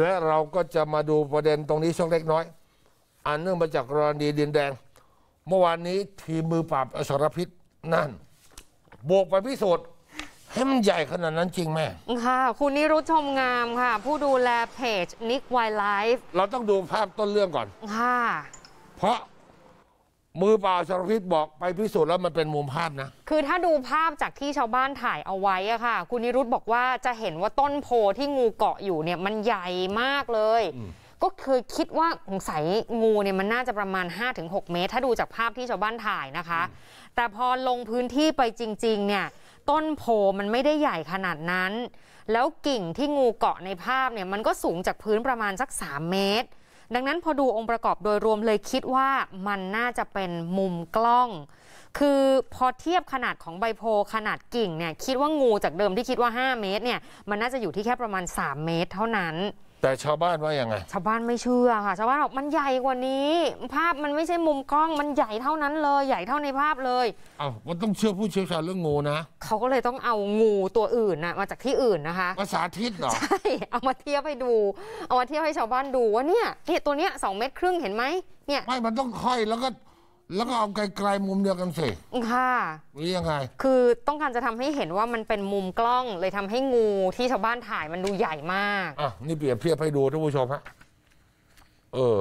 และเราก็จะมาดูประเด็นตรงนี้ช่วงเล็กน้อย อันเนื่องมาจากกรณีดินแดง เมื่อวานนี้ทีมมือปราบอสรพิษนั่น บวกไปพิสูจน์ให้มันใหญ่ขนาดนั้นจริงไหมค่ะ คุณนิรุธชมงามค่ะ ผู้ดูแลเพจนิกไวไลฟ์เราต้องดูภาพต้นเรื่องก่อน ค่ะ เพราะมือเปล่าสารพิษบอกไปพิสูจน์แล้วมันเป็นมุมภาพนะ คือถ้าดูภาพจากที่ชาวบ้านถ่ายเอาไว้อะค่ะ คุณนิรุตบอกว่าจะเห็นว่าต้นโพที่งูเกาะอยู่เนี่ยมันใหญ่มากเลย ก็เคยคิดว่าสงสัยงูเนี่ยมันน่าจะประมาณ 5-6 เมตร ถ้าดูจากภาพที่ชาวบ้านถ่ายนะคะ แต่พอลงพื้นที่ไปจริงๆ เนี่ยต้นโพมันไม่ได้ใหญ่ขนาดนั้น แล้วกิ่งที่งูเกาะในภาพเนี่ยมันก็สูงจากพื้นประมาณสัก3เมตรดังนั้นพอดูองค์ประกอบโดยรวมเลยคิดว่ามันน่าจะเป็นมุมกล้อง คือพอเทียบขนาดของใบโพขนาดกิ่งเนี่ยคิดว่างูจากเดิมที่คิดว่า 5 เมตรเนี่ยมันน่าจะอยู่ที่แค่ประมาณ 3 เมตรเท่านั้นแต่ชาวบ้านว่ายังไงชาวบ้านไม่เชื่อค่ะชาวบ้านบอกมันใหญ่กว่านี้ ภาพมันไม่ใช่มุมกล้องมันใหญ่เท่านั้นเลยใหญ่เท่าในภาพเลย เอ้ามันต้องเชื่อผู้เชี่ยวชาญเรื่องงูนะเขาก็เลยต้องเอางูตัวอื่นนะมาจากที่อื่นนะคะ ภาษาทิตเหรอ ใช่เอามาเทียบให้ดู เอามาเทียบให้ชาวบ้านดูว่าเนี่ยเนี่ยตัวเนี้ยสองเมตรครึ่งเห็นไหมเนี่ยไม่มันต้องค่อยแล้วก็แล้วก็เอาไกลๆมุมเดียวกันสิค่ะหรือยังไง คือต้องการจะทำให้เห็นว่ามันเป็นมุมกล้อง เลยทำให้งูที่ชาวบ้านถ่ายมันดูใหญ่มาก อ่ะ นี่เปรียบเทียบให้ดูท่านผู้ชมฮะ เออ